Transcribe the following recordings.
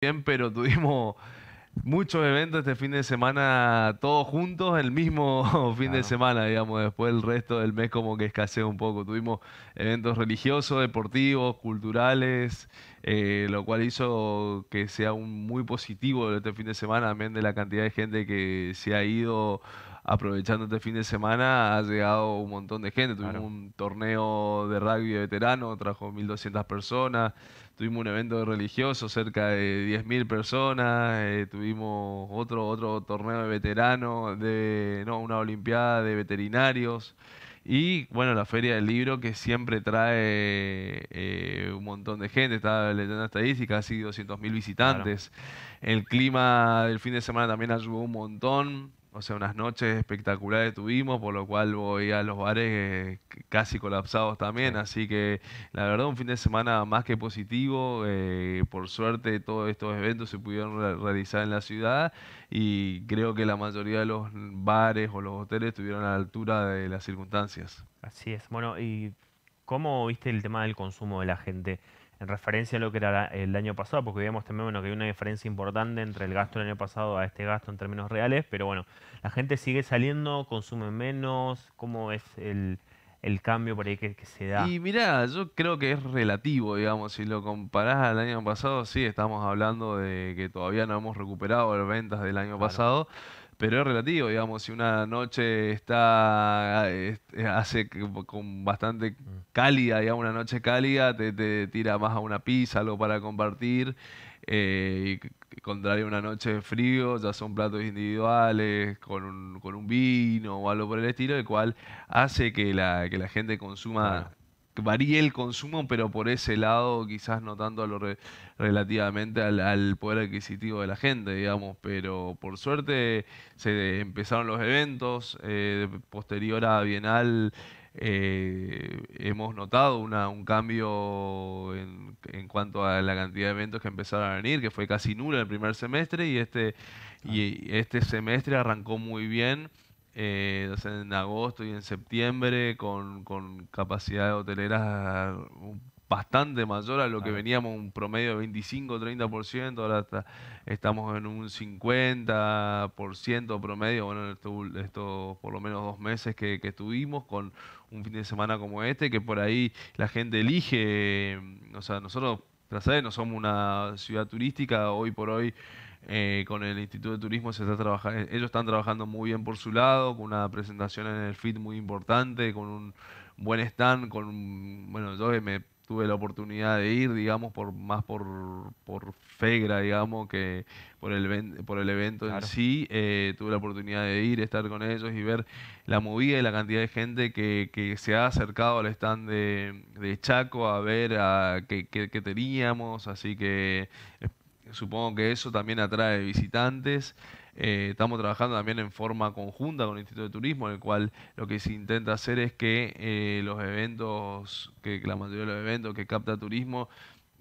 bien, pero tuvimos muchos eventos este fin de semana, todos juntos, el mismo fin de semana, digamos. Después el resto del mes como que escaseó un poco. Tuvimos eventos religiosos, deportivos, culturales, eh, lo cual hizo que sea un muy positivo este fin de semana, también de la cantidad de gente que se ha ido aprovechando este fin de semana, ha llegado un montón de gente. Tuvimos un torneo de rugby de veterano, trajo 1.200 personas. Tuvimos un evento religioso, cerca de 10.000 personas. Eh, tuvimos otro, otro torneo de veteranos, de, no, una olimpiada de veterinarios. Y bueno, la Feria del Libro que siempre trae eh, un montón de gente, Estaba leyendo estadísticas, casi 200.000 visitantes. El clima del fin de semana también ayudó un montón. O sea, unas noches espectaculares tuvimos, por lo cual voy a los bares eh, casi colapsados también. Así que la verdad un fin de semana más que positivo. Eh, por suerte todos estos eventos se pudieron realizar en la ciudad y creo que la mayoría de los bares o los hoteles estuvieron a la altura de las circunstancias. Así es. Bueno, ¿y cómo viste el tema del consumo de la gente? en referencia a lo que era el año pasado, porque veíamos también bueno, que hay una diferencia importante entre el gasto del año pasado a este gasto en términos reales, pero bueno, la gente sigue saliendo, consume menos, ¿cómo es el, el cambio por ahí que, se da? Y mira, yo creo que es relativo, digamos, si lo comparas al año pasado, sí, estamos hablando de que todavía no hemos recuperado las ventas del año pasado pero es relativo, digamos, si una noche está, este, hace con bastante mm. cálida, digamos, una noche cálida, te, tira más a una pizza, algo para compartir, eh, y contrario una noche de frío, ya son platos individuales, con un, con un vino o algo por el estilo, el cual hace que la, que la gente consuma varía el consumo, pero por ese lado quizás no tanto relativamente al, poder adquisitivo de la gente, digamos, pero por suerte se empezaron los eventos, eh, posterior a Bienal eh, hemos notado un cambio en, cuanto a la cantidad de eventos que empezaron a venir, que fue casi nulo el primer semestre y este, y este semestre arrancó muy bien. Eh, en agosto y en septiembre con, capacidad de hoteleras bastante mayor a lo que veníamos, un promedio de 25-30%, ahora estamos en un 50% promedio, bueno, estos esto, por lo menos dos meses que, que estuvimos con un fin de semana como este, que por ahí la gente elige, o sea, nosotros, tras no somos una ciudad turística, hoy por hoy eh, con el Instituto de Turismo se está trabajando, eh, ellos están trabajando muy bien por su lado, con una presentación en el FIT muy importante, con un buen stand, con bueno, yo me tuve la oportunidad de ir, digamos, por más por, por Fegra, digamos, que por el, por el evento en sí, eh, tuve la oportunidad de ir, estar con ellos y ver la movida y la cantidad de gente que, se ha acercado al stand de, Chaco a ver a, teníamos, así que Supongo que eso también atrae visitantes. Eh, estamos trabajando también en forma conjunta con el Instituto de Turismo, en el cual lo que se intenta hacer es que eh, los eventos, que, la mayoría de los eventos que capta turismo,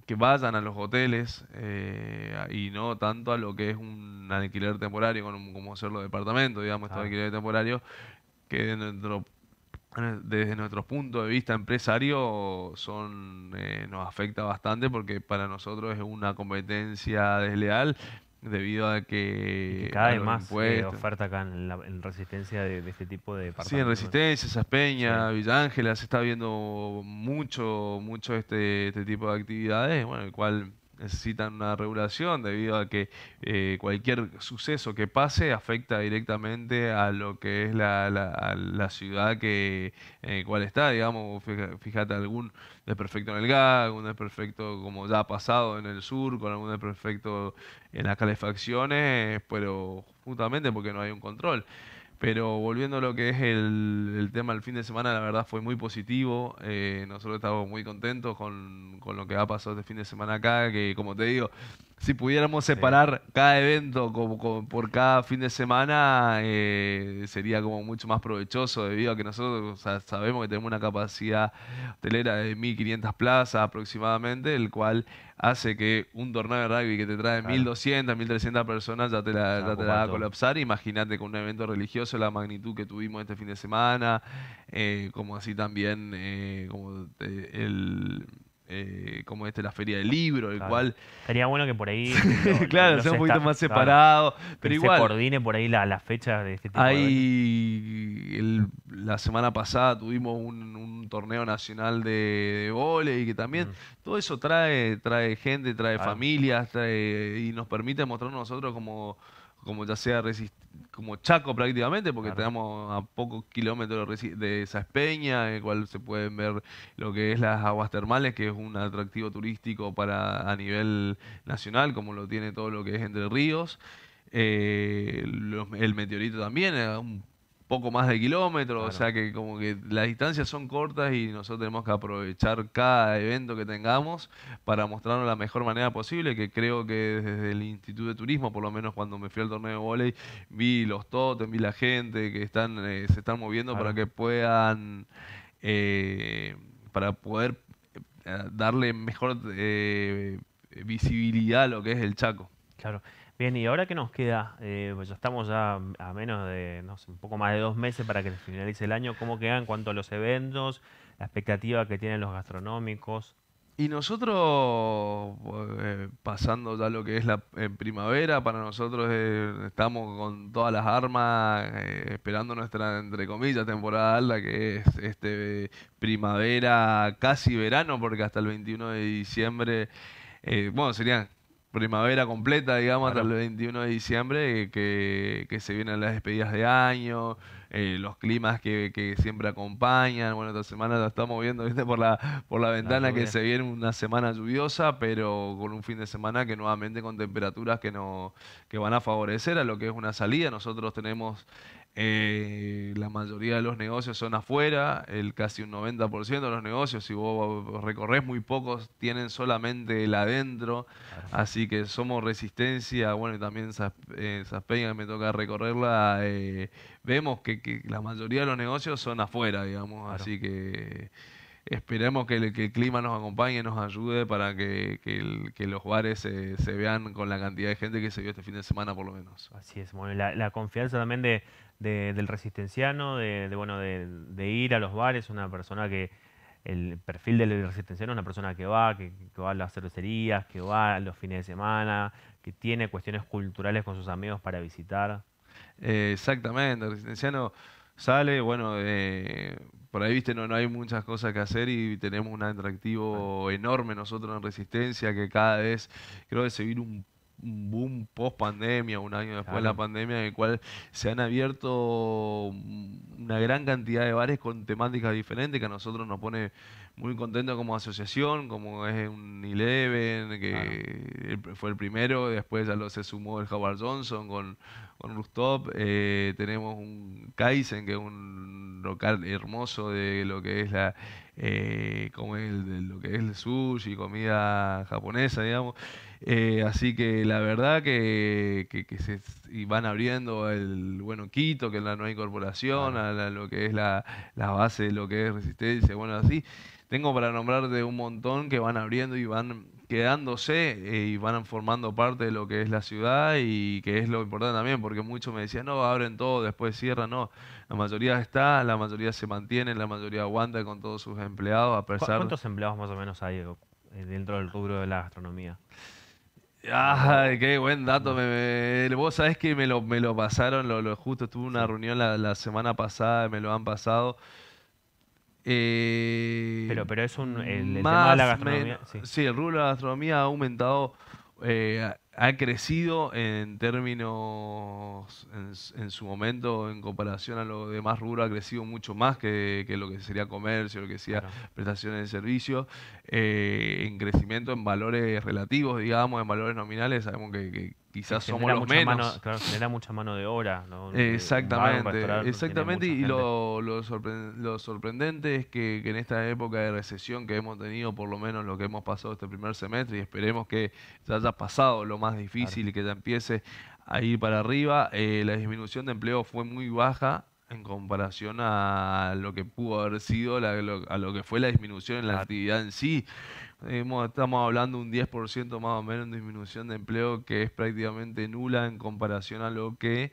que vayan a los hoteles eh, y no tanto a lo que es un alquiler temporario, como, ser los departamentos, digamos, estos ah. alquileres temporarios, que dentro desde nuestro punto de vista empresario son, eh, nos afecta bastante porque para nosotros es una competencia desleal debido a que... cada vez más eh, oferta acá en, la, en resistencia de, este tipo de Sí, en resistencia, Saspeña, sí. Villa se está viendo mucho, mucho este, este tipo de actividades, bueno, el cual necesitan una regulación debido a que eh, cualquier suceso que pase afecta directamente a lo que es la, la, a la ciudad que cual está, digamos, fíjate algún desperfecto en el gas, algún desperfecto como ya ha pasado en el sur, con algún desperfecto en las calefacciones, pero justamente porque no hay un control. Pero volviendo a lo que es el, tema del fin de semana, la verdad fue muy positivo. Eh, nosotros estamos muy contentos con, con, lo que ha pasado este fin de semana acá, que como te digo, si pudiéramos separar cada evento como, por cada fin de semana, eh, sería como mucho más provechoso debido a que nosotros sabemos que tenemos una capacidad hotelera de 1.500 plazas aproximadamente, el cual hace que un torneo de rugby que te trae 1.200, 1.300 personas ya te la, va a colapsar. Imagínate con un evento religioso la magnitud que tuvimos este fin de semana, eh, como así también eh, como el eh, como este, la feria del libro, el cual... sería bueno que por ahí... claro, sea un poquito más separado, pero igual... Se coordine por ahí las fechas de este tipo hay, La semana pasada tuvimos un, torneo nacional de, de y que también... Mm. Todo eso trae, trae gente, trae familias, y nos permite mostrarnos nosotros como como ya sea como Chaco prácticamente, porque estamos tenemos a pocos kilómetros de esa espeña, en el cual se pueden ver lo que es las aguas termales, que es un atractivo turístico para a nivel nacional, como lo tiene todo lo que es Entre Ríos. Eh, el meteorito también, eh, un poco más de kilómetros, o sea que como que las distancias son cortas y nosotros tenemos que aprovechar cada evento que tengamos para mostrarnos la mejor manera posible, que creo que desde el Instituto de Turismo, por lo menos cuando me fui al torneo de volei, vi los totem, vi la gente que están eh, se están moviendo para que puedan eh, para poder eh, darle mejor visibilidad a lo que es el Chaco. Claro. Bien, y ahora qué nos queda, eh, pues ya estamos ya a menos de, no sé, un poco más de dos meses para que finalice el año. ¿Cómo quedan? en cuanto a los eventos, la expectativa que tienen los gastronómicos? Y nosotros, eh, pasando ya lo que es la primavera, para nosotros eh, estamos con todas las armas esperando nuestra, entre comillas, temporada alta, que es este primavera, casi verano, porque hasta el 21 de diciembre, bueno, serían primavera completa, digamos, hasta el 21 de diciembre, que, se vienen las despedidas de año, eh, los climas que, que, siempre acompañan. Bueno, esta semana la estamos viendo ¿viste? Por, la, por la ventana que se viene una semana lluviosa, pero con un fin de semana que nuevamente con temperaturas que, no, que van a favorecer a lo que es una salida. Nosotros tenemos eh, la mayoría de los negocios son afuera, el casi un 90% de los negocios, si vos recorres muy pocos, tienen solamente el adentro, así que somos resistencia, bueno, y también esas, eh, me toca recorrerla, eh, vemos que, la mayoría de los negocios son afuera, digamos, así que esperemos que el, clima nos acompañe, nos ayude para que, los bares se, vean con la cantidad de gente que se vio este fin de semana, por lo menos. Así es, la, confianza también de, del resistenciano, de, bueno, de, ir a los bares, una persona que el perfil del resistenciano es una persona que va, que, va a las cervecerías, que va los fines de semana, que tiene cuestiones culturales con sus amigos para visitar. Eh, exactamente, el resistenciano sale, bueno, eh, por ahí, viste, no, no hay muchas cosas que hacer y tenemos un atractivo enorme nosotros en Resistencia que cada vez creo que se viene un un boom post pandemia, un año después de la pandemia, en el cual se han abierto una gran cantidad de bares con temáticas diferentes que a nosotros nos pone muy contentos como asociación, como es un Eleven, que fue el primero, después ya lo, se sumó el Howard Johnson con, con eh, tenemos un Kaizen, que es un local hermoso de lo que es la eh, es, de lo que es el sushi, comida japonesa, digamos. Eh, así que la verdad que, se van abriendo el bueno Quito, que es la nueva incorporación, a lo que es la, base lo que es resistencia, bueno, así. Tengo para nombrar de un montón que van abriendo y van quedándose eh, y van formando parte de lo que es la ciudad y que es lo importante también, porque muchos me decían, no, abren todo, después cierran, no, la mayoría está, la mayoría se mantiene, la mayoría aguanta con todos sus empleados, a pesar... ¿Cuántos empleados más o menos hay eh, dentro del rubro de la gastronomía? Ay, qué buen dato. Me, vos sabés que me lo, me lo pasaron, lo, justo tuve una reunión la, semana pasada, y me lo han pasado. Eh, pero, pero es un. El, la gastronomía. sí. el rubro de la gastronomía ha aumentado eh, ha crecido en términos, en, su momento, en comparación a lo demás rubro, ha crecido mucho más que, lo que sería comercio, lo que sería prestaciones de servicios, eh, en crecimiento en valores relativos, digamos, en valores nominales, sabemos que quizás este, somos los menos. genera mucha mano de obra. Eh, exactamente, exactamente. Y lo, lo, sorprendente es que, en esta época de recesión que hemos tenido, por lo menos lo que hemos pasado este primer semestre, y esperemos que ya haya pasado lo más difícil y que ya empiece a ir para arriba, eh, la disminución de empleo fue muy baja en comparación a lo que pudo haber sido, a lo que fue la disminución en la actividad en sí. Estamos hablando un 10% más o menos de disminución de empleo, que es prácticamente nula en comparación a lo que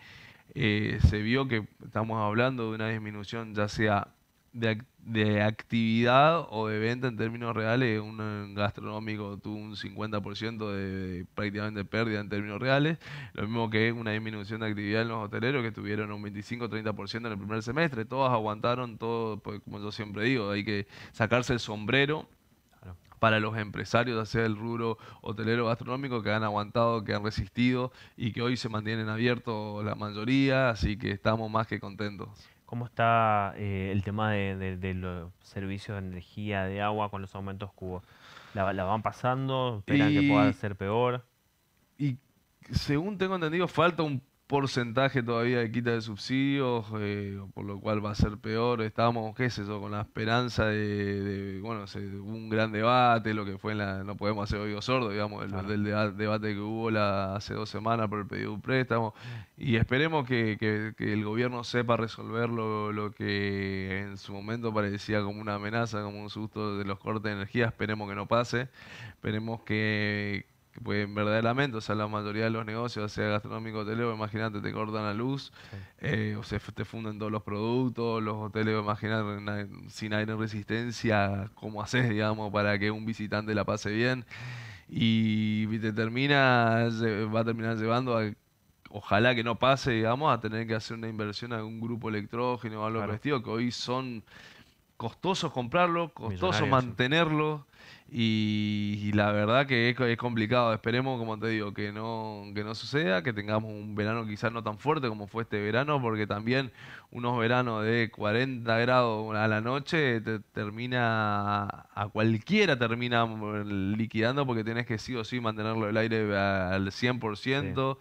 eh, se vio, que estamos hablando de una disminución ya sea de, actividad o de venta en términos reales. Un gastronómico tuvo un 50% de, prácticamente pérdida en términos reales, lo mismo que una disminución de actividad en los hoteleros que tuvieron un 25-30% en el primer semestre. Todas aguantaron, todo, pues, como yo siempre digo, hay que sacarse el sombrero para los empresarios, ya sea el rubro hotelero gastronómico, que han aguantado, que han resistido y que hoy se mantienen abiertos la mayoría, así que estamos más que contentos. ¿Cómo está eh, el tema de, los servicios de energía, de agua con los aumentos cubos? ¿La, van pasando? ¿Esperan que pueda ser peor? Y según tengo entendido, falta un porcentaje todavía de quita de subsidios, eh, por lo cual va a ser peor. Estábamos, qué sé yo con la esperanza de, bueno, un gran debate, lo que fue en la, no podemos hacer oído sordo, digamos, del debate que hubo hace dos semanas por el pedido de un préstamo. Y esperemos que, el gobierno sepa resolver lo, que en su momento parecía como una amenaza, como un susto de los cortes de energía. Esperemos que no pase, esperemos que, verdad pues, verdaderamente, o sea, la mayoría de los negocios, sea gastronómico, hotelero, imagínate, te cortan la luz, eh, o sea te funden todos los productos, los hoteles, imagínate, sin aire en resistencia, ¿cómo haces, digamos, para que un visitante la pase bien? Y te termina, va a terminar llevando a ojalá que no pase, digamos, a tener que hacer una inversión a un grupo electrógeno o algo claro. vestido, que hoy son costoso comprarlo, costoso mantenerlo. Y, la verdad que es, complicado. Esperemos, como te digo, que no, que no suceda, que tengamos un verano quizás no tan fuerte como fue este verano, porque también unos veranos de 40 grados a la noche te termina, a cualquiera termina liquidando porque tenés que sí o sí mantenerlo el aire al 100%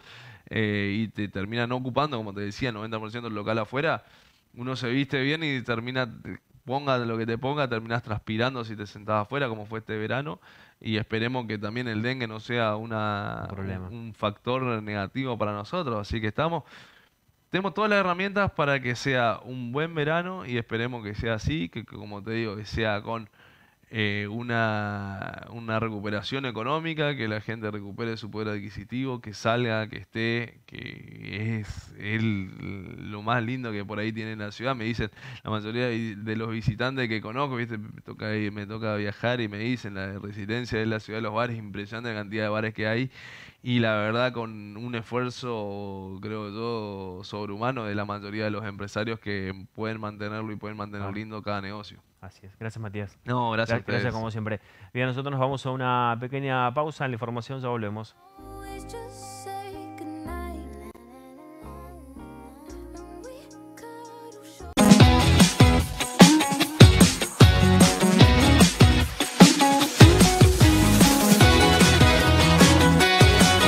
eh, y te termina no ocupando, como te decía, 90% del local afuera uno se viste bien y termina ponga lo que te ponga, terminás transpirando si te sentás afuera, como fue este verano. Y esperemos que también el dengue no sea una, un, factor negativo para nosotros. Así que estamos tenemos todas las herramientas para que sea un buen verano y esperemos que sea así, que, como te digo, que sea con eh, una, una, recuperación económica, que la gente recupere su poder adquisitivo, que salga, que esté, que es el, lo más lindo que por ahí tiene la ciudad. Me dicen, la mayoría de los visitantes que conozco, ¿viste? Me, toca, me toca viajar y me dicen, la residencia de la ciudad de los bares, impresionante la cantidad de bares que hay y la verdad con un esfuerzo, creo yo, sobrehumano de la mayoría de los empresarios que pueden mantenerlo y pueden mantener ah. lindo cada negocio. Así es. Gracias, Matías. No, gracias. gracias como siempre. Bien, nosotros nos vamos a una pequeña pausa en la información, ya volvemos.